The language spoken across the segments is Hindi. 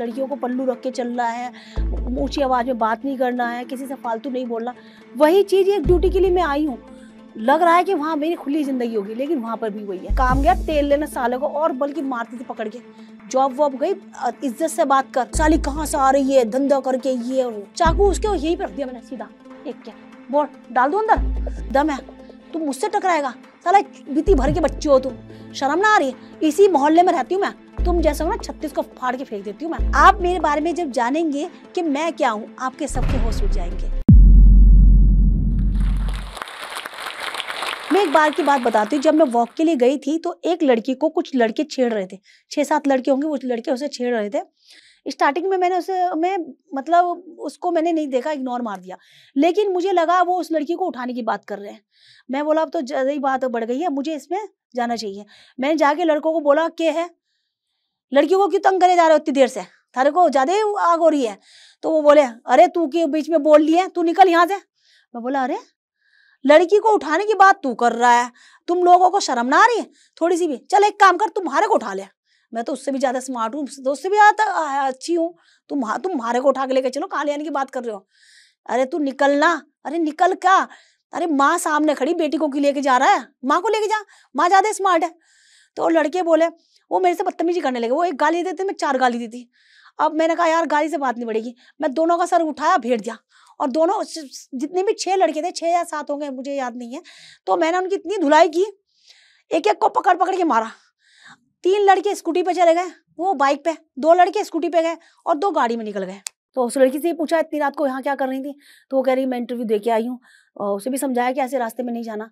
लड़कियों को पल्लू रख के चलना है ऊँची आवाज़ में बात नहीं करना है किसी से फालतू नहीं बोलना वही चीज़ एक ड्यूटी के लिए मैं आई हूँ लग रहा है कि वहाँ मेरी खुली ज़िंदगी होगी लेकिन वहाँ पर भी वही है काम गया तेल लेना साले को और बल्कि मारती थी पकड़ के जॉब वॉब गई इज्जत से बात कर साली कहाँ से आ रही है धंधा करके ये और चाकू उसके यही पर रख दिया मैंने सीधा एक क्या बोल डाल दो अंदर दम है तू मुझसे टकराएगा साला बीती भर के बच्चे हो तुम शर्म ना आ रही है इसी मोहल्ले में रहती हूँ मैं तुम जैसे हो ना छत्तीस को फाड़ के फेंक देती हूँ मैं आप मेरे बारे में जब जानेंगे कि मैं क्या हूँ आपके सबके होश उठ जाएंगे मैं एक बार की बात बताती हूँ जब मैं वॉक के लिए गई थी तो एक लड़की को कुछ लड़के छेड़ रहे थे छह सात लड़के होंगे वो लड़के उसे छेड़ रहे थे स्टार्टिंग में मैंने उसे मैं मतलब उसको मैंने नहीं देखा इग्नोर मार दिया लेकिन मुझे लगा वो उस लड़की को उठाने की बात कर रहे हैं मैं बोला अब तो ज़्यादा ही बात बढ़ गई है मुझे इसमें जाना चाहिए मैंने जाके लड़कों को बोला के है लड़कियों को क्यों तंग करे जा रहे हो इतनी देर से थारे को ज़्यादा ही आग हो रही है तो वो बोले अरे तू के बीच में बोल लिए तू निकल यहाँ से मैं बोला अरे लड़की को उठाने की बात तू कर रहा है तुम लोगों को शर्म ना आ रही है थोड़ी सी भी चल एक काम कर तुम्हारे को उठा ले मैं तो उससे भी ज़्यादा स्मार्ट हूँ तो उससे भी अच्छी हूँ तुम हाँ तुम मारे को उठा के लेके चलो कहाँ ले आने की बात कर रहे हो अरे तू निकलना अरे निकल क्या अरे माँ सामने खड़ी बेटी को लेके जा रहा है माँ को लेके जा माँ ज़्यादा स्मार्ट है तो लड़के बोले वो मेरे से बदतमीजी करने लगे वो एक गाली देते मैं चार गाली देती अब मैंने कहा यार गाली से बात नहीं बढ़ेगी मैं दोनों का सर उठाया भेड़ दिया और दोनों जितने भी छह लड़के थे छह या सात होंगे मुझे याद नहीं है तो मैंने उनकी इतनी धुलाई की एक एक को पकड़ पकड़ के मारा तीन लड़के स्कूटी पे चले गए वो बाइक पे दो लड़के स्कूटी पे गए और दो गाड़ी में निकल गए तो उस लड़की से पूछा इतनी रात को यहाँ क्या कर रही थी तो वो कह रही मैं इंटरव्यू दे के आई हूँ और उसे भी समझाया कि ऐसे रास्ते में नहीं जाना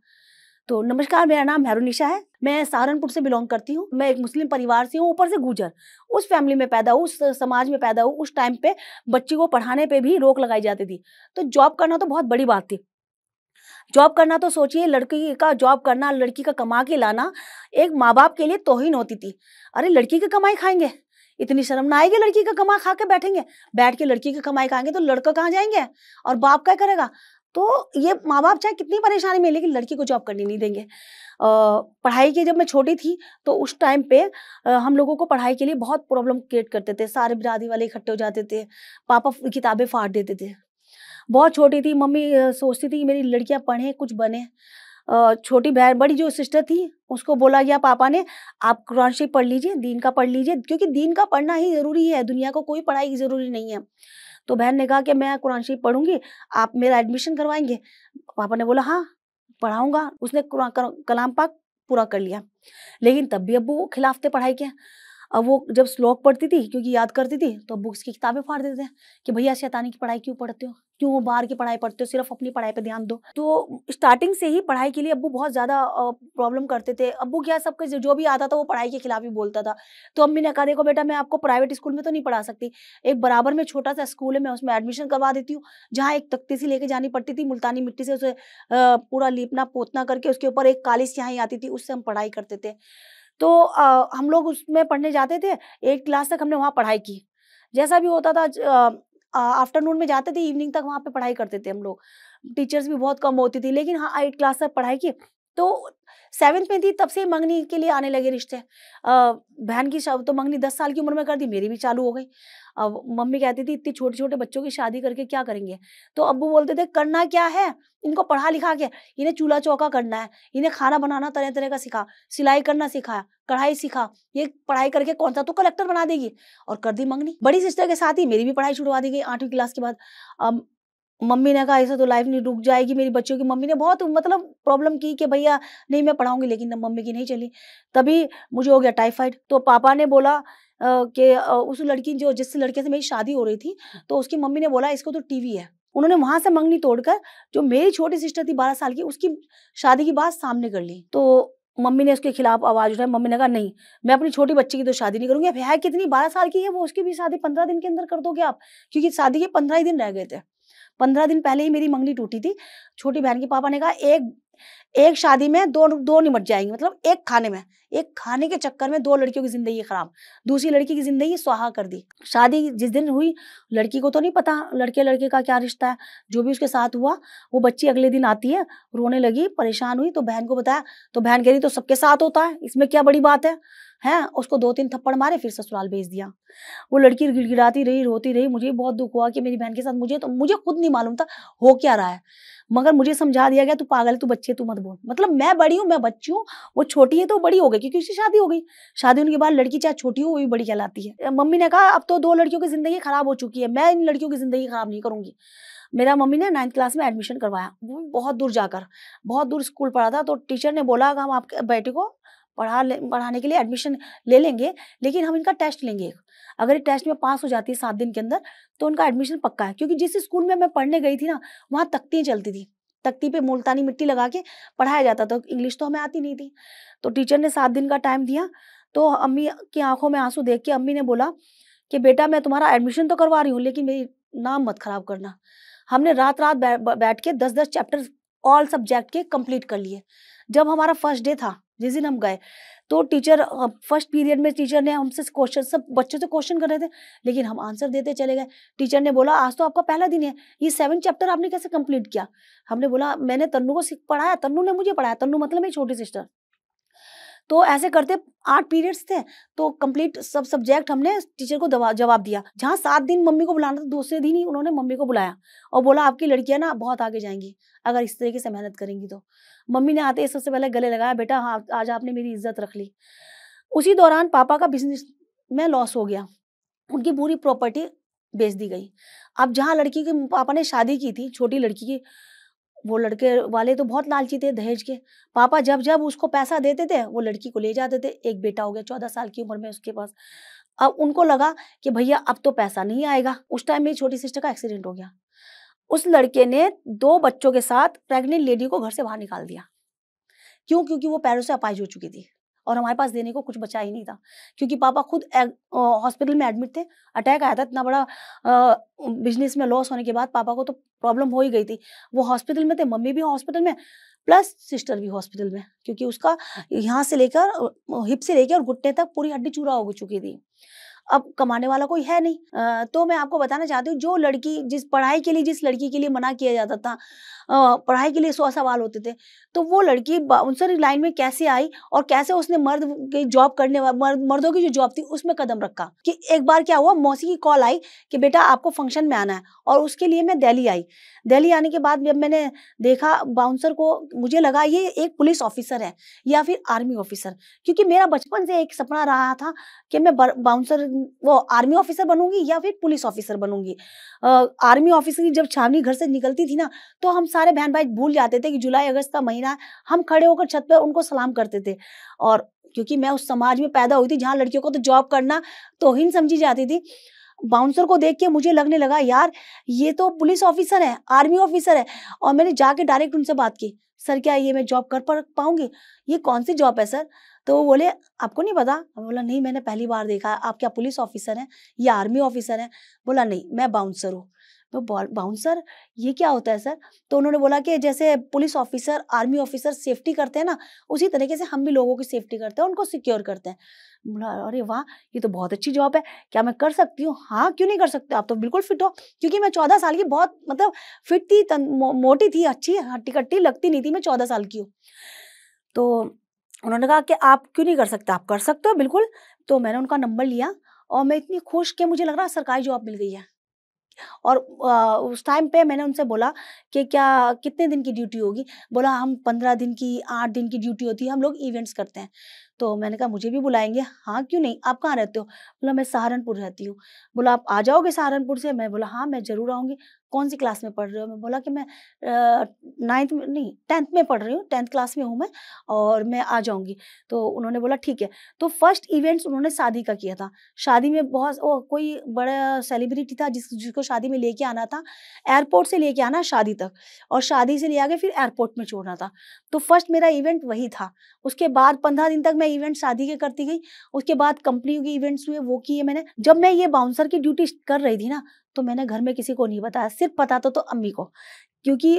तो नमस्कार मेरा नाम हैरुनिशा है मैं सहारनपुर से बिलोंग करती हूँ मैं एक मुस्लिम परिवार से हूँ ऊपर से गुजर उस फैमिली में पैदा हूँ उस समाज में पैदा हूँ उस टाइम पे बच्ची को पढ़ाने पे भी रोक लगाई जाती थी तो जॉब करना तो बहुत बड़ी बात थी जॉब करना तो सोचिए लड़की का जॉब करना लड़की का कमा के लाना एक माँ बाप के लिए तोहिन होती थी अरे लड़की की कमाई खाएंगे इतनी शर्म ना आएगी लड़की का कमा खा के बैठेंगे बैठ के लड़की की कमाई खाएंगे तो लड़का कहाँ जाएंगे और बाप क्या करेगा तो ये माँ बाप चाहे कितनी परेशानी में लेकिन लड़की को जॉब करने नहीं देंगे पढ़ाई की जब मैं छोटी थी तो उस टाइम पे हम लोगों को पढ़ाई के लिए बहुत प्रॉब्लम क्रिएट करते थे सारे बिरादरी वाले इकट्ठे हो जाते थे पापा किताबें फाड़ देते थे बहुत छोटी थी मम्मी सोचती थी कि मेरी लड़कियां पढ़ें कुछ बने छोटी बहन बड़ी जो सिस्टर थी उसको बोला गया पापा ने आप कुरान शरीफ पढ़ लीजिए दीन का पढ़ लीजिए क्योंकि दीन का पढ़ना ही ज़रूरी है दुनिया को कोई पढ़ाई ज़रूरी नहीं है तो बहन ने कहा कि मैं कुरान शरीफ पढ़ूंगी आप मेरा एडमिशन करवाएंगे पापा ने बोला हाँ पढ़ाऊंगा उसने कलाम पाक पूरा कर लिया लेकिन तब भी अबू खिलाफ थे पढ़ाई के अब वो जब श्लोक पढ़ती थी क्योंकि याद करती थी तो बुक्स की किताबें फाड़ देते हैं कि भैया शैतानी की पढ़ाई क्यों पढ़ते हो क्यों वो बाहर की पढ़ाई पढ़ते हो सिर्फ अपनी पढ़ाई पे ध्यान दो तो स्टार्टिंग से ही पढ़ाई के लिए अबू बहुत ज़्यादा प्रॉब्लम करते थे अबू क्या सबके जो भी आता था वो पढ़ाई के खिलाफ ही बोलता था तो अम्मी ने कहा देखो बेटा मैं आपको प्राइवेट स्कूल में तो नहीं पढ़ा सकती एक बराबर में छोटा सा स्कूल है मैं उसमें एडमिशन करवा देती हूँ जहाँ एक तख्ती सी लेके जानी पड़ती थी मुल्तानी मिट्टी से उसे पूरा लीपना पोतना करके उसके ऊपर एक काली स्याही आती थी उससे हम पढ़ाई करते थे तो आ, हम लोग उसमें पढ़ने जाते थे एट क्लास तक हमने वहाँ पढ़ाई की जैसा भी होता था आफ्टरनून में जाते थे इवनिंग तक वहाँ पे पढ़ाई करते थे हम लोग टीचर्स भी बहुत कम होती थी लेकिन हाँ एट क्लास तक पढ़ाई की तो सेवन्थ में थी तब से मंगनी के लिए आने लगे रिश्ते बहन की तो मंगनी दस साल की उम्र में कर दी मेरी भी चालू हो गई अब मम्मी कहती थी इतनी छोटे छोटे बच्चों की शादी करके क्या करेंगे तो अबू बोलते थे करना क्या है इनको पढ़ा लिखा के इन्हें चूल्हा चौका करना है इन्हें खाना बनाना तरह तरह का सिखा सिलाई करना सिखा कढ़ाई सीखा ये पढ़ाई करके कौन सा तो कलेक्टर बना देगी और कर दी मंगनी बड़ी सिस्टर के साथ ही मेरी भी पढ़ाई छुड़वा दी गई आठवीं क्लास के बाद अब मम्मी ने कहा ऐसे तो लाइफ नहीं रुक जाएगी मेरी बच्चों की मम्मी ने बहुत मतलब प्रॉब्लम की कि भैया नहीं मैं पढ़ाऊंगी लेकिन मम्मी की नहीं चली तभी मुझे हो गया टाइफाइड तो पापा ने बोला कि उस लड़की जो जिस लड़के से मेरी शादी हो रही थी तो उसकी मम्मी ने बोला इसको तो टीवी है उन्होंने वहां से मंगनी तोड़कर जो मेरी छोटी सिस्टर थी बारह साल की उसकी शादी की बात सामने कर ली तो मम्मी ने उसके खिलाफ आवाज उठाई मम्मी ने कहा नहीं मैं अपनी छोटी बच्ची की तो शादी नहीं करूंगी है कितनी बारह साल की है वो उसकी भी शादी पंद्रह दिन के अंदर कर दोगे आप क्योंकि शादी के पंद्रह ही दिन रह गए थे पंद्रह दिन पहले ही मेरी मंगनी टूटी थी छोटी बहन के पापा ने कहा एक एक शादी में दो दो निमट जाएंगे मतलब एक खाने में एक खाने के चक्कर में दो लड़कियों की जिंदगी खराब दूसरी लड़की की जिंदगी सुहा कर दी शादी जिस दिन हुई लड़की को तो नहीं पता लड़के लड़के का क्या रिश्ता है जो भी उसके साथ हुआ वो बच्ची अगले दिन आती है रोने लगी परेशान हुई तो बहन को बताया तो बहन कह रही तो सबके साथ होता है इसमें क्या बड़ी बात है हैं उसको दो तीन थप्पड़ मारे फिर ससुराल भेज दिया वो लड़की गिड़गिड़ाती रही रोती रही मुझे बहुत दुख हुआ कि मेरी बहन के साथ मुझे तो मुझे खुद नहीं मालूम था हो क्या रहा है मगर मुझे समझा दिया गया तू पागल है तू बच्चे तू मत बोल मतलब मैं बड़ी हूँ मैं बच्ची हूँ वो छोटी है तो बड़ी हो गई क्योंकि उसकी शादी हो गई शादी होने के बाद लड़की चाहे छोटी हो वो भी बड़ी कहलाती है मम्मी ने कहा अब तो दो लड़कियों की जिंदगी खराब हो चुकी है मैं इन लड़कियों की जिंदगी खराब नहीं करूंगी मेरा मम्मी ने नाइन्थ क्लास में एडमिशन करवाया वो बहुत दूर जाकर बहुत दूर स्कूल पढ़ा था तो टीचर ने बोला हम आपके बेटे को पढ़ा ले पढ़ाने के लिए एडमिशन ले लेंगे लेकिन हम इनका टेस्ट लेंगे अगर ये टेस्ट में पास हो जाती है सात दिन के अंदर तो उनका एडमिशन पक्का है क्योंकि जिस स्कूल में मैं पढ़ने गई थी ना वहाँ तख्तियाँ चलती थी तख्ती पे मुल्तानी मिट्टी लगा के पढ़ाया जाता था इंग्लिश तो हमें आती नहीं थी तो टीचर ने सात दिन का टाइम दिया तो अम्मी की आंखों में आंसू देख के अम्मी ने बोला कि बेटा मैं तुम्हारा एडमिशन तो करवा रही हूँ लेकिन मेरी नाम मत खराब करना हमने रात रात बैठ के दस दस चैप्टर ऑल सब्जेक्ट के कंप्लीट कर लिए जब हमारा फर्स्ट डे था जिस दिन हम गए तो टीचर फर्स्ट पीरियड में टीचर ने हमसे क्वेश्चन सब बच्चों से क्वेश्चन कर रहे थे लेकिन हम आंसर देते चले गए टीचर ने बोला आज तो आपका पहला दिन है ये सेवन चैप्टर आपने कैसे कंप्लीट किया हमने बोला मैंने तन्नू को पढ़ाया तन्नू ने मुझे पढ़ाया तन्नू मतलब मेरी छोटी सिस्टर तो ऐसे करते आठ पीरियड्स थे तो कंप्लीट सब सब्जेक्ट हमने टीचर को जवाब दिया जहाँ सात दिन मम्मी को बुलाना था दूसरे दिन ही उन्होंने मम्मी को बुलाया और बोला आपकी लड़कियाँ ना बहुत आगे जाएंगी अगर इस तरीके से मेहनत करेंगी तो मम्मी ने आते सबसे पहले गले लगाया बेटा हाँ आज आपने मेरी इज्जत रख ली उसी दौरान पापा का बिजनेस में लॉस हो गया उनकी पूरी प्रॉपर्टी बेच दी गई अब जहाँ लड़की के पापा ने शादी की थी छोटी लड़की की वो लड़के वाले तो बहुत लालची थे दहेज के पापा जब जब उसको पैसा देते थे वो लड़की को ले जाते थे एक बेटा हो गया चौदह साल की उम्र में उसके पास अब उनको लगा कि भैया अब तो पैसा नहीं आएगा उस टाइम मेरी छोटी सिस्टर का एक्सीडेंट हो गया उस लड़के ने दो बच्चों के साथ प्रेग्नेंट लेडी को घर से बाहर निकाल दिया क्यों क्योंकि वो पैरों से अपाइज हो चुकी थी और हमारे पास देने को कुछ बचा ही नहीं था क्योंकि पापा खुद हॉस्पिटल में एडमिट थे अटैक आया था इतना बड़ा बिजनेस में लॉस होने के बाद पापा को तो प्रॉब्लम हो ही गई थी वो हॉस्पिटल में थे मम्मी भी हॉस्पिटल में प्लस सिस्टर भी हॉस्पिटल में क्योंकि उसका यहाँ से लेकर हिप से लेकर और घुटने तक पूरी हड्डी चूरा हो चुकी थी अब कमाने वाला कोई है नहीं आ, तो मैं आपको बताना चाहती हूँ जो लड़की जिस पढ़ाई के लिए जिस लड़की के लिए मना किया जाता था आ, पढ़ाई के लिए सौ सवाल होते थे तो वो लड़की बाउंसर लाइन में कैसे आई और कैसे उसने मर्द की जॉब करने मर्द, मर्दों की जो जॉब थी उसमें कदम रखा कि एक बार क्या हुआ मौसी की कॉल आई कि बेटा आपको फंक्शन में आना है और उसके लिए मैं दिल्ली आई दिल्ली आने के बाद जब मैंने देखा बाउंसर को मुझे लगा ये एक पुलिस ऑफिसर है या फिर आर्मी ऑफिसर क्योंकि मेरा बचपन से एक सपना रहा था कि मैं बाउंसर वो आर्मी ऑफिसर बनूंगी या फिर पुलिस ऑफिसर बनूंगी आर्मी ऑफिसर की जब छावनी घर से निकलती थी ना तो हम सारे बहन भाई भूल जाते थे कि जुलाई अगस्त का महीना हम खड़े होकर छत पर उनको सलाम करते थे और क्योंकि मैं उस समाज में पैदा हुई थी जहाँ लड़कियों को तो जॉब करना तोहिन समझी जाती थी बाउंसर को देख के मुझे लगने लगा यार ये तो पुलिस ऑफिसर है आर्मी ऑफिसर है और मैंने जाके डायरेक्ट उनसे बात की सर क्या ये मैं जॉब कर पा पाऊंगी ये कौन सी जॉब है सर तो वो बोले आपको नहीं पता बोला नहीं मैंने पहली बार देखा आप क्या पुलिस ऑफिसर हैं या आर्मी ऑफिसर हैं बोला नहीं मैं बाउंसर हूँ तो बाउंसर ये क्या होता है सर तो उन्होंने बोला कि जैसे police officer army officer safety करते हैं ना उसी तरीके से हम भी लोगों की सेफ्टी करते हैं उनको सिक्योर करते हैं बोला अरे वाह ये तो बहुत अच्छी जॉब है क्या मैं कर सकती हूँ हाँ क्यों नहीं कर सकते आप तो बिल्कुल फिट हो क्योंकि मैं चौदह साल की बहुत मतलब फिट थी तन, मो, मोटी थी अच्छी हट्टी कट्टी लगती नहीं थी मैं चौदह साल की हूँ तो उन्होंने कहा कि आप क्यों नहीं कर सकते आप कर सकते हो बिल्कुल तो मैंने उनका नंबर लिया और मैं इतनी खुश कि मुझे लग रहा सरकारी जॉब मिल गई है और उस टाइम पे मैंने उनसे बोला कि क्या कितने दिन की ड्यूटी होगी बोला हम पंद्रह दिन की आठ दिन की ड्यूटी होती है हम लोग इवेंट्स करते हैं तो मैंने कहा मुझे भी बुलाएंगे हाँ क्यों नहीं आप कहाँ रहते हो बोला मैं सहारनपुर रहती हूँ बोला आप आ जाओगे सहारनपुर से मैं बोला हाँ मैं ज़रूर आऊँगी कौन सी क्लास में पढ़ रहे हो मैं बोला कि मैं नाइन्थ में नहीं टेंथ में पढ़ रही हूँ टेंथ क्लास में हूँ मैं और मैं आ जाऊँगी तो उन्होंने बोला ठीक है तो फर्स्ट इवेंट्स उन्होंने शादी का किया था शादी में बहुत ओ, कोई बड़ा सेलिब्रिटी था जिस जिसको शादी में लेके आना था एयरपोर्ट से लेके आना शादी तक और शादी से ले आके फिर एयरपोर्ट में छोड़ना था तो फर्स्ट मेरा इवेंट वही था उसके बाद पंद्रह दिन तक मैं इवेंट शादी के करती गई उसके बाद कंपनी के इवेंट्स हुए वो किए मैंने जब मैं ये बाउंसर की ड्यूटी कर रही थी ना तो मैंने घर में किसी को नहीं बताया सिर्फ पता तो, तो अम्मी को क्योंकि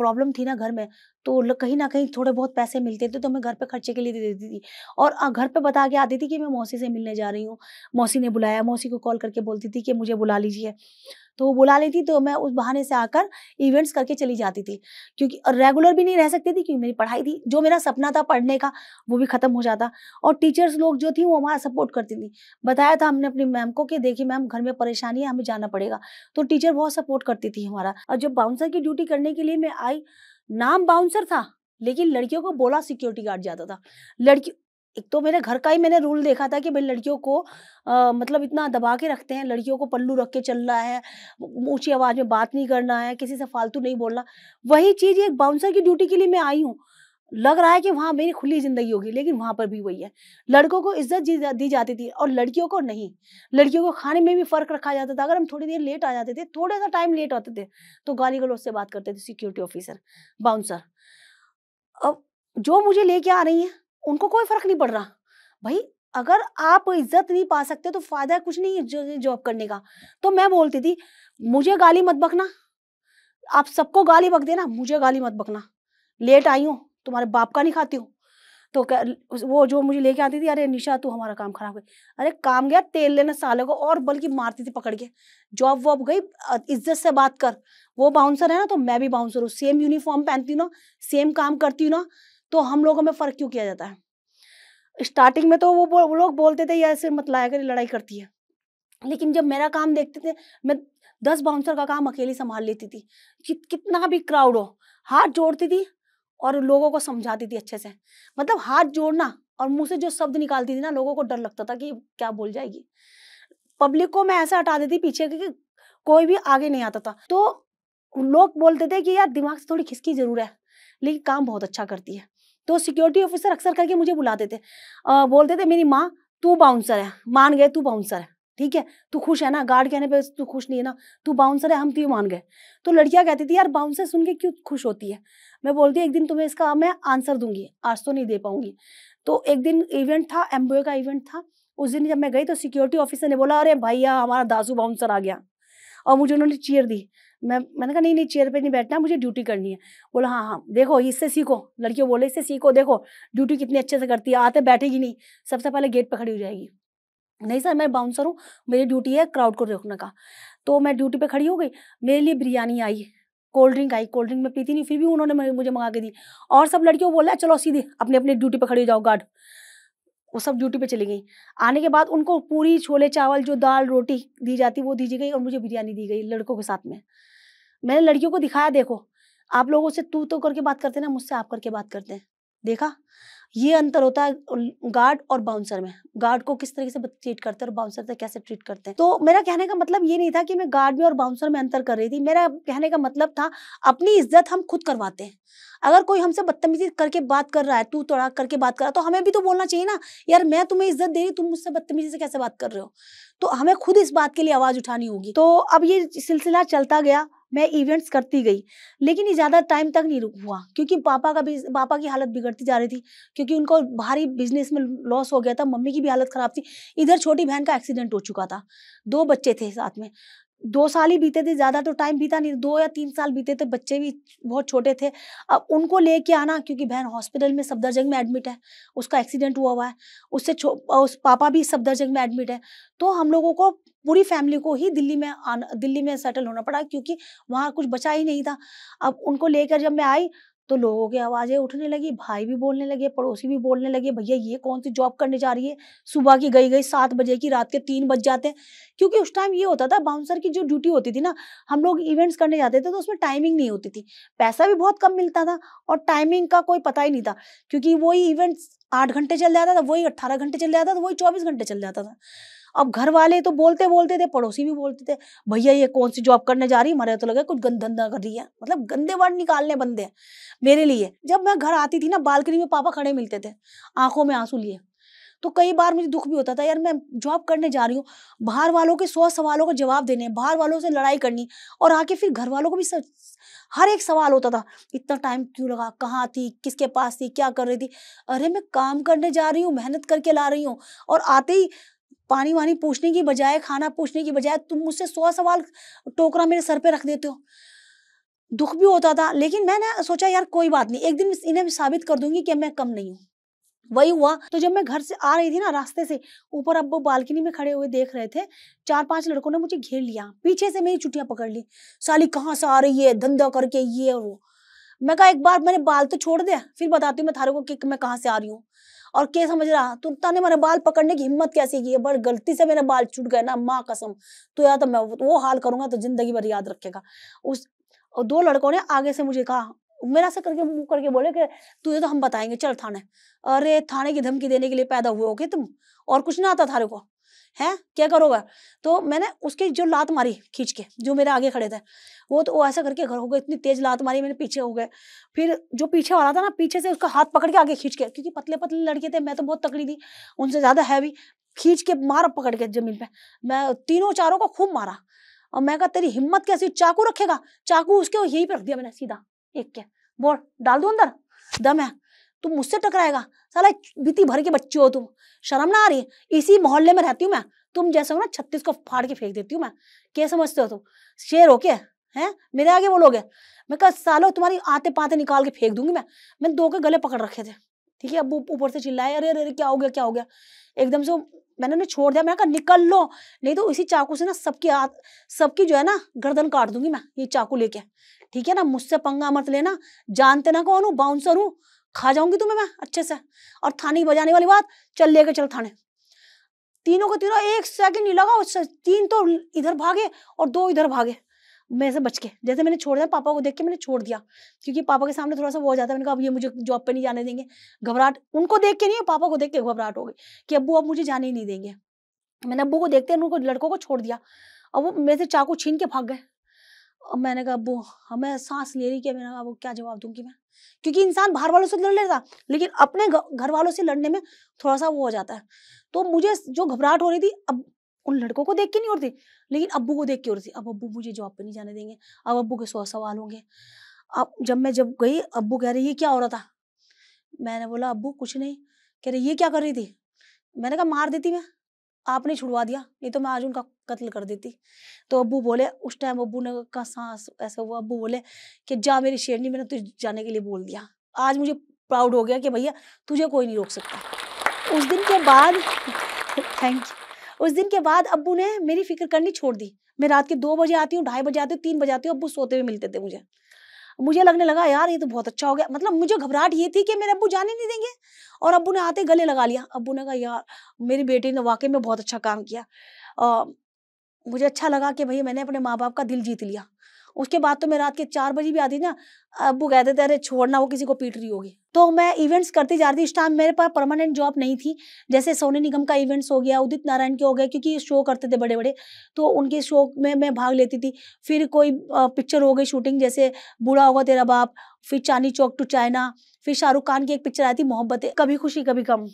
प्रॉब्लम थी ना घर में तो कहीं ना कहीं थोड़े बहुत पैसे मिलते थे तो मैं घर पे खर्चे के लिए दे देती थी और घर पे बता के आती थी कि मैं मौसी से मिलने जा रही हूँ मौसी ने बुलाया मौसी को कॉल करके बोलती थी कि मुझे बुला लीजिए तो वो बुला लेती तो मैं उस बहाने से आकर इवेंट्स करके चली जाती थी क्योंकि और रेगुलर भी नहीं रह सकती थी क्योंकि मेरी पढ़ाई थी जो मेरा सपना था पढ़ने का वो भी ख़त्म हो जाता और टीचर्स लोग जो थी वो हमारा सपोर्ट करती थी बताया था हमने अपनी मैम को कि देखिए मैम घर में परेशानी है हमें जाना पड़ेगा तो टीचर बहुत सपोर्ट करती थी हमारा और जब बाउंसर की ड्यूटी करने के लिए मैं आई नाम बाउंसर था लेकिन लड़कियों को बोला सिक्योरिटी गार्ड जाता था लड़की एक तो मेरे घर का ही मैंने रूल देखा था कि भाई लड़कियों को आ, मतलब इतना दबा के रखते हैं लड़कियों को पल्लू रख के चलना है ऊंची आवाज़ में बात नहीं करना है किसी से फालतू नहीं बोलना वही चीज़ एक बाउंसर की ड्यूटी के लिए मैं आई हूँ लग रहा है कि वहाँ मेरी खुली ज़िंदगी होगी लेकिन वहाँ पर भी वही है लड़कों को इज्जत दी जाती थी और लड़कियों को नहीं लड़कियों को खाने में भी फ़र्क रखा जाता था अगर हम थोड़ी देर लेट आ जाते थे थोड़ा सा टाइम लेट होते थे तो गाली गलोज से बात करते थे सिक्योरिटी ऑफिसर बाउंसर अब जो मुझे लेके आ रही है उनको कोई फर्क नहीं पड़ रहा भाई अगर आप इज्जत नहीं पा सकते तो फायदा कुछ नहीं जॉब करने का तो मैं बोलती थी मुझे गाली मत बकना आप सबको गाली बक देना मुझे गाली मत बकना लेट आई हूँ तुम्हारे बाप का नहीं खाती हूँ तो वो जो मुझे लेके आती थी अरे निशा तू हमारा काम खराब गई अरे काम गया तेल लेने साले को और बल्कि मारती थी पकड़ के जॉब वॉब गई इज्जत से बात कर वो बाउंसर है ना तो मैं भी बाउंसर हूँ सेम यूनिफॉर्म पहनती हूँ ना सेम काम करती हूँ ना तो हम लोगों में फ़र्क क्यों किया जाता है स्टार्टिंग में तो वो बो, वो लोग बोलते थे या ऐसे मत लाया कर लड़ाई करती है लेकिन जब मेरा काम देखते थे मैं दस बाउंसर का काम अकेली संभाल लेती थी कि, कितना भी क्राउड हो हाथ जोड़ती थी और लोगों को समझाती थी अच्छे से मतलब हाथ जोड़ना और मुंह से जो शब्द निकालती थी ना लोगों को डर लगता था कि क्या बोल जाएगी पब्लिक को मैं ऐसा हटा देती पीछे कि कोई भी आगे नहीं आता था तो लोग बोलते थे कि यार दिमाग से थोड़ी खिसकी जरूर है लेकिन काम बहुत अच्छा करती है तो सिक्योरिटी ऑफिसर अक्सर करके मुझे बुलाते थे आ, बोलते थे मेरी माँ तू बाउंसर है मान गए तू बाउंसर है ठीक है तू खुश है ना गार्ड कहने पे तू खुश नहीं है ना तू बाउंसर है हम तू तो मान गए तो लड़कियाँ कहती थी यार बाउंसर सुन के क्यों खुश होती है मैं बोलती एक दिन तुम्हें इसका मैं आंसर दूंगी आज तो नहीं दे पाऊंगी तो एक दिन इवेंट था एम्बोए का इवेंट था उस दिन जब मैं गई तो सिक्योरिटी ऑफिसर ने बोला अरे भैया हमारा दासू बाउंसर आ गया और मुझे उन्होंने चीयर दी मैं मैंने कहा नहीं नहीं चेयर पे नहीं बैठना मुझे ड्यूटी करनी है बोला हाँ हाँ देखो इससे सीखो लड़कियों बोले इससे सीखो देखो ड्यूटी कितनी अच्छे से करती है आते बैठेगी नहीं सबसे पहले गेट पर खड़ी हो जाएगी नहीं सर मैं बाउंसर हूँ मेरी ड्यूटी है क्राउड को रोकने का तो मैं ड्यूटी पे खड़ी हो गई मेरे लिए बिरयानी आई कोल्ड ड्रिंक आई कोल्ड ड्रिंक में पीती नहीं फिर भी उन्होंने मुझे मंगा के दी और सब लड़कियों बोला हाँ, चलो सीधे अपने अपने ड्यूटी पे खड़ी हो जाओ गार्ड वो सब ड्यूटी पे चली गई आने के बाद उनको पूरी छोले चावल जो दाल रोटी दी जाती वो दी गई और मुझे बिरयानी दी गई लड़कों के साथ में मैंने लड़कियों को दिखाया देखो आप लोगों से तू तो करके बात करते हैं ना मुझसे आप करके बात करते हैं देखा ये अंतर होता है गार्ड और बाउंसर में गार्ड को किस तरीके से ट्रीट करते हैं और बाउंसर से कैसे ट्रीट करते हैं तो मेरा कहने का मतलब ये नहीं था कि मैं गार्ड में और बाउंसर में अंतर कर रही थी मेरा कहने का मतलब था अपनी इज्जत हम खुद करवाते हैं अगर कोई हमसे बदतमीजी करके बात कर रहा है तू तोड़ा करके बात कर रहा है तो हमें भी तो बोलना चाहिए ना यार मैं तुम्हें इज्जत दे रही तुम मुझसे बदतमीजी से कैसे बात कर रहे हो तो हमें खुद इस बात के लिए आवाज़ उठानी होगी तो अब ये सिलसिला चलता गया मैं इवेंट्स करती गई लेकिन ये ज़्यादा टाइम तक नहीं रुक हुआ क्योंकि पापा का पापा की हालत बिगड़ती जा रही थी क्योंकि उनको भारी बिजनेस में लॉस हो गया था मम्मी की भी हालत ख़राब थी इधर छोटी बहन का एक्सीडेंट हो चुका था दो बच्चे थे साथ में दो साल ही बीते थे ज़्यादा तो टाइम बीता नहीं दो या तीन साल बीते थे बच्चे भी बहुत छोटे थे अब उनको लेके आना क्योंकि बहन हॉस्पिटल में सफदरजंग में एडमिट है उसका एक्सीडेंट हुआ हुआ है उससे उस पापा भी सफदरजंग में एडमिट है तो हम लोगों को पूरी फैमिली को ही दिल्ली में आन, दिल्ली में सेटल होना पड़ा क्योंकि वहाँ कुछ बचा ही नहीं था अब उनको लेकर जब मैं आई तो लोगों की आवाज़ें उठने लगी भाई भी बोलने लगे पड़ोसी भी बोलने लगे भैया ये कौन सी जॉब करने जा रही है सुबह की गई गई सात बजे की रात के तीन बज जाते हैं क्योंकि उस टाइम ये होता था बाउंसर की जो ड्यूटी होती थी ना हम लोग इवेंट्स करने जाते थे तो उसमें टाइमिंग नहीं होती थी पैसा भी बहुत कम मिलता था और टाइमिंग का कोई पता ही नहीं था क्योंकि वही इवेंट्स आठ घंटे चल जाता था वही अट्ठारह घंटे चल जाता था वही चौबीस घंटे चल जाता था अब घर वाले तो बोलते बोलते थे पड़ोसी भी बोलते थे भैया ये कौन सी जॉब करने जा रही मरे तो लगे कुछ गंदा कर रही है मतलब गंदे वर्ड निकालने बंदे मेरे लिए जब मैं घर आती थी ना बालकनी में पापा खड़े मिलते थे आंखों में आंसू लिए तो कई बार मुझे दुख भी होता था यार मैं जॉब करने जा रही हूँ बाहर वालों के सौ सवालों का जवाब देने बाहर वालों से लड़ाई करनी और आके फिर घर वालों को भी सच, हर एक सवाल होता था इतना टाइम क्यों लगा कहाँ थी किसके पास थी क्या कर रही थी अरे मैं काम करने जा रही हूँ मेहनत करके ला रही हूँ और आते ही पानी वानी पूछने की बजाय खाना पूछने की बजाय तुम मुझसे सौ सवाल टोकरा मेरे सर पे रख देते हो दुख भी होता था लेकिन मैंने सोचा यार कोई बात नहीं एक दिन इन्हें साबित कर दूंगी कि मैं कम नहीं हूँ वही हुआ तो जब मैं घर से आ रही थी ना रास्ते से ऊपर अब वो बालकनी में खड़े हुए देख रहे थे चार पांच लड़कों ने मुझे घेर लिया पीछे से मेरी छुट्टियां पकड़ ली साली कहाँ से आ रही है धंधा करके ये और वो મેગા એક બાર મેને બાલ તો છોડ દયા ફિર બતાતી હું મે થારો કો કીક મે કહા સે આ રહી હું ઓર કે સમજ રહા તુ તને મેરે બાલ પકડને કી હિંમત કૈસે કી બર ગલતી સે મેને બાલ છૂટ ગયા ના માં કસમ તુ યહ તો મે વો હાલ કરુંગા તો જિંદગી ભર યાદ રખેગા ઉસ ઓર દો લડકોને આગે સે મુજે કહા મેરાસે કરકે મુહ કરકે બોલે કે તુએ તો હમ બતાયેંગે ચલ થાણે અરે થાણે કી ધમકી દેને કે લિયે પેદા હુએ હોગે તુ ઓર કુછ ના aata થારે કો है क्या करोगा तो मैंने उसके जो लात मारी खींच के जो मेरे आगे खड़े थे वो तो वो ऐसा करके घर हो गए इतनी तेज लात मारी मैंने पीछे हो गए फिर जो पीछे वाला था ना पीछे से उसका हाथ पकड़ के आगे खींच के क्योंकि पतले पतले लड़के थे मैं तो बहुत तकड़ी थी उनसे ज़्यादा हैवी खींच के मार पकड़ के जमीन पे मैं तीनों चारों को खूब मारा और मैं कहा तेरी हिम्मत कैसी चाकू रखेगा चाकू उसके यही पे रख दिया मैंने सीधा एक के बोल डाल दू अंदर दम है तुम मुझसे टकराएगा साला बीती भर के बच्चे हो तुम शर्म ना आ रही है इसी मोहल्ले में रहती हूँ मैं तुम जैसे हो ना छत्तीस को फाड़ के फेंक देती हूँ मैं क्या समझते हो तुम शेर हो क्या है मेरे आगे बोलोगे मैं कह सालो तुम्हारी आते पाते निकाल के फेंक दूंगी मैं मैंने दो के गले पकड़ रखे थे ठीक है अब ऊपर से चिल्लाए अरे अरे क्या हो गया क्या हो गया एकदम से मैंने उन्हें छोड़ दिया मैंने कहा निकल लो नहीं तो इसी चाकू से ना सबकी हाथ सबकी जो है ना गर्दन काट दूंगी मैं ये चाकू लेके ठीक है ना मुझसे पंगा मत लेना जानते ना कौन हूँ बाउंसर हूँ खा जाऊंगी तुम्हें मैं अच्छे से और थाने की बजाने वाली बात चल लेके चल थाने तीनों को तीनों एक सेकंड नहीं लगा उससे तीन तो इधर भागे और दो इधर भागे मेरे से बच के जैसे मैंने छोड़ दिया पापा को देख के मैंने छोड़ दिया क्योंकि पापा के सामने थोड़ा सा वो हो जाता है मैंने कहा अब ये मुझे जॉब पे नहीं जाने देंगे घबराहट उनको देख के नहीं पापा को देख के घबराहट हो गई कि अब्बू अब मुझे जाने ही नहीं देंगे मैंने अब्बू को देखते उनको लड़कों को छोड़ दिया और वो मेरे से चाकू छीन के भाग गए अब मैंने कहा वो हमें हाँ, सांस ले रही क्या मैंने कहा वो क्या जवाब दूंगी मैं क्योंकि इंसान बाहर वालों से लड़ लेता लेकिन अपने घर वालों से लड़ने में थोड़ा सा वो हो जाता है तो मुझे जो घबराहट हो रही थी अब उन लड़कों को देख के नहीं उड़ती लेकिन अब्बू को देख के उड़ती अब अब्बू मुझे जॉब पे नहीं जाने देंगे अब अब्बू के सौ सवाल होंगे अब जब मैं जब गई अब्बू कह रहे ये क्या हो रहा था मैंने बोला अब्बू कुछ नहीं कह रहे ये क्या कर रही थी मैंने कहा मार देती मैं आपने छुड़वा दिया नहीं तो मैं आज उनका कत्ल कर देती तो अबू बोले उस टाइम अबू ने का सांस ऐसा हुआ अबू बोले कि जा मेरी शेरनी मैंने तुझे जाने के लिए बोल दिया आज मुझे प्राउड हो गया कि भैया तुझे कोई नहीं रोक सकता उस दिन के बाद थैंक यू उस दिन के बाद अबू ने मेरी फिक्र करनी छोड़ दी मैं रात के दो बजे आती हूँ ढाई बजे आती हूँ तीन बजे आती हूँ अबू सोते हुए मिलते थे मुझे मुझे लगने लगा यार ये तो बहुत अच्छा हो गया मतलब मुझे घबराहट ये थी कि मेरे अबू जाने नहीं देंगे और अबू ने आते गले लगा लिया अबू ने कहा यार मेरी बेटी ने वाकई में बहुत अच्छा काम किया आ, मुझे अच्छा लगा कि भैया मैंने अपने माँ बाप का दिल जीत लिया उसके बाद तो मैं रात के चार बजे भी आती ना अब वो कहते थे अरे छोड़ना वो किसी को पीट रही होगी तो मैं इवेंट्स करती जा रही थी इस टाइम मेरे पास परमानेंट जॉब नहीं थी जैसे सोनी निगम का इवेंट्स हो गया उदित नारायण के हो गए क्योंकि शो करते थे बड़े बड़े तो उनके शो में मैं भाग लेती थी फिर कोई पिक्चर हो गई शूटिंग जैसे बूढ़ा होगा तेरा बाप फिर चांदी चौक टू चाइना फिर शाहरुख खान की एक पिक्चर आई थी मोहब्बत कभी खुशी कभी गम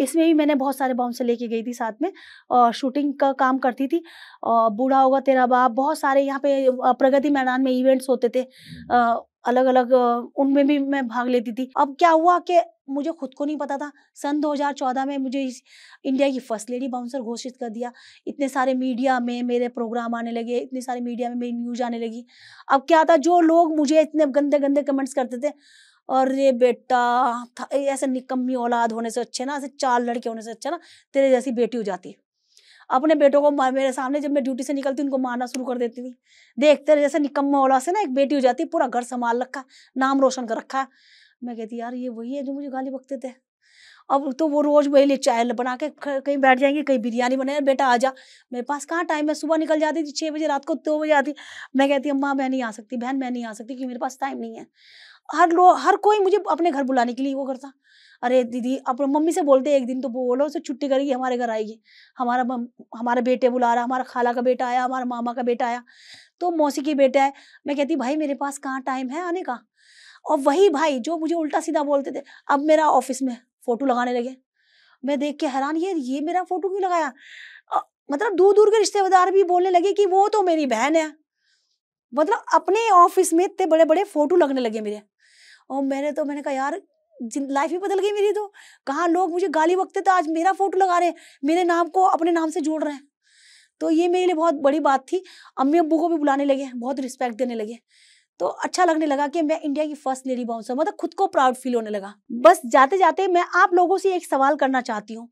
इसमें भी मैंने बहुत सारे बाउंसर लेके गई थी साथ में और शूटिंग का काम करती थी और बूढ़ा होगा तेरा बाप बहुत सारे यहाँ पे प्रगति मैदान में इवेंट्स होते थे हम्म। अलग अलग उनमें भी मैं भाग लेती थी अब क्या हुआ कि मुझे खुद को नहीं पता था सन 2014 में मुझे इंडिया की फर्स्ट लेडी बाउंसर घोषित कर दिया इतने सारे मीडिया में मेरे प्रोग्राम आने लगे इतने सारे मीडिया में मेरी न्यूज आने लगी अब क्या था जो लोग मुझे इतने गंदे गंदे कमेंट्स करते थे और ये बेटा ऐसे निकम्मी औलाद होने से अच्छे ना ऐसे चार लड़के होने से अच्छा ना तेरे जैसी बेटी हो जाती है अपने बेटों को मेरे सामने जब मैं ड्यूटी से निकलती उनको मारना शुरू कर देती थी देखते जैसे निकम्मा औला से ना एक बेटी हो जाती पूरा घर संभाल रखा नाम रोशन कर रखा मैं कहती यार ये वही है जो मुझे गाली बकते थे अब तो वो रोज मेरे लिए चाय बना के कहीं बैठ जाएंगे कहीं बिरयानी बनाए बेटा आ जा मेरे पास कहाँ टाइम है सुबह निकल जाती थी छः बजे रात को दो बजे आती मैं कहती अम्मा मैं नहीं आ सकती बहन मैं नहीं आ सकती क्योंकि मेरे पास टाइम नहीं है हर लोग हर कोई मुझे अपने घर बुलाने के लिए वो करता अरे दीदी आप मम्मी से बोलते एक दिन तो बोलो उसे छुट्टी करेगी हमारे घर आएगी हमारा हमारे बेटे बुला रहा हमारा खाला का बेटा आया हमारा मामा का बेटा आया तो मौसी की बेटा है मैं कहती भाई मेरे पास कहाँ टाइम है आने का और वही भाई जो मुझे उल्टा सीधा बोलते थे अब मेरा ऑफिस में फ़ोटो लगाने लगे मैं देख के हैरान ये ये मेरा फ़ोटो क्यों लगाया मतलब दूर दूर के रिश्तेदार भी बोलने लगे कि वो तो मेरी बहन है मतलब अपने ऑफिस में इतने बड़े बड़े फ़ोटो लगने लगे मेरे और मैंने तो मैंने कहा यार लाइफ ही बदल गई मेरी तो कहाँ लोग मुझे गाली बकते थे आज मेरा फोटो लगा रहे हैं मेरे नाम को अपने नाम से जोड़ रहे हैं तो ये मेरे लिए बहुत बड़ी बात थी अम्मी अबू को भी बुलाने लगे बहुत रिस्पेक्ट देने लगे तो अच्छा लगने लगा कि मैं इंडिया की फर्स्ट लेडी बाउंसर मतलब खुद को प्राउड फील होने लगा बस जाते जाते मैं आप लोगों से एक सवाल करना चाहती हूँ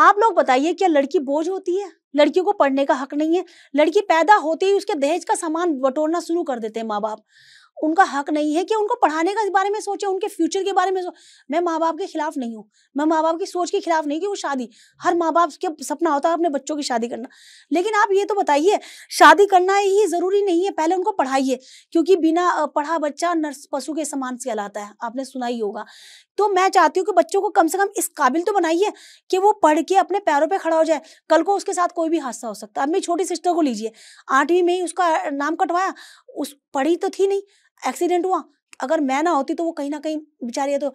आप लोग बताइए क्या लड़की बोझ होती है लड़कियों को पढ़ने का हक नहीं है लड़की पैदा होते ही उसके दहेज का सामान बटोरना शुरू कर देते हैं माँ बाप उनका हक नहीं है कि उनको पढ़ाने का बारे में सोचे उनके फ्यूचर के बारे में मैं माँ बाप के खिलाफ नहीं हूँ मैं माँ बाप की सोच के खिलाफ नहीं कि वो शादी हर माँ बाप के सपना होता है अपने बच्चों की शादी करना लेकिन आप ये तो बताइए शादी करना ही ज़रूरी नहीं है पहले उनको पढ़ाइए क्योंकि बिना पढ़ा बच्चा नर्स पशु के समान से कहलाता है आपने सुना ही होगा तो मैं चाहती हूँ कि बच्चों को कम से कम इस काबिल तो बनाइए कि वो पढ़ के अपने पैरों पर पे खड़ा हो जाए कल को उसके साथ कोई भी हादसा हो सकता है अब मेरी छोटी सिस्टर को लीजिए आठवीं में ही उसका नाम कटवाया उस पढ़ी तो थी नहीं एक्सीडेंट हुआ अगर मैं ना होती तो वो कहीं ना कहीं बेचारी तो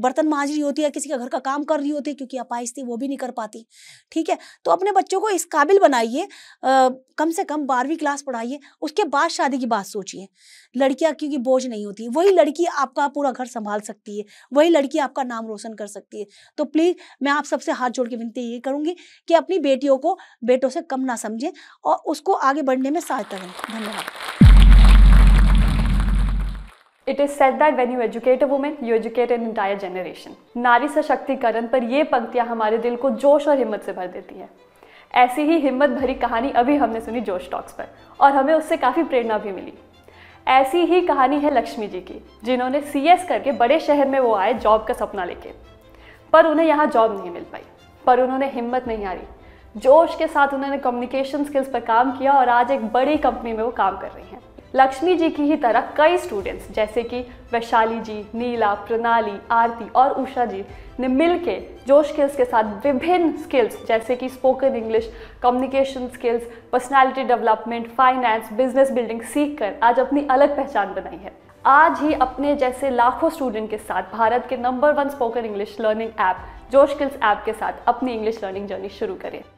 बर्तन मांझ रही होती है किसी का घर का काम कर रही होती है क्योंकि अपाइस थी वो भी नहीं कर पाती ठीक है तो अपने बच्चों को इस काबिल बनाइए कम से कम बारहवीं क्लास पढ़ाइए उसके बाद शादी की बात सोचिए लड़कियाँ क्योंकि बोझ नहीं होती वही लड़की आपका पूरा घर संभाल सकती है वही लड़की आपका नाम रोशन कर सकती है तो प्लीज़ मैं आप सबसे हाथ जोड़ के विनती ये करूँगी कि अपनी बेटियों को बेटों से कम ना समझें और उसको आगे बढ़ने में सहायता करें धन्यवाद it is said that when you educate a women you educate an entire generation नारी सशक्तिकरण पर ये पंक्तियाँ हमारे दिल को जोश और हिम्मत से भर देती है ऐसी ही हिम्मत भरी कहानी अभी हमने सुनी जोश टॉक्स पर और हमें उससे काफ़ी प्रेरणा भी मिली ऐसी ही कहानी है लक्ष्मी जी की जिन्होंने सी करके बड़े शहर में वो आए जॉब का सपना लेके पर उन्हें यहाँ जॉब नहीं मिल पाई पर उन्होंने हिम्मत नहीं हारी जोश के साथ उन्होंने कम्युनिकेशन स्किल्स पर काम किया और आज एक बड़ी कंपनी में वो काम कर रही हैं लक्ष्मी जी की ही तरह कई स्टूडेंट्स जैसे कि वैशाली जी नीला प्रणाली आरती और उषा जी ने के जो स्किल्स के साथ विभिन्न स्किल्स जैसे कि spoken English communication skills personality development finance business building सीख कर आज अपनी अलग पहचान बनाई है आज ही अपने जैसे लाखों स्टूडेंट के साथ भारत के number one spoken English learning app Josh skills app के साथ अपनी इंग्लिश लर्निंग जर्नी शुरू करें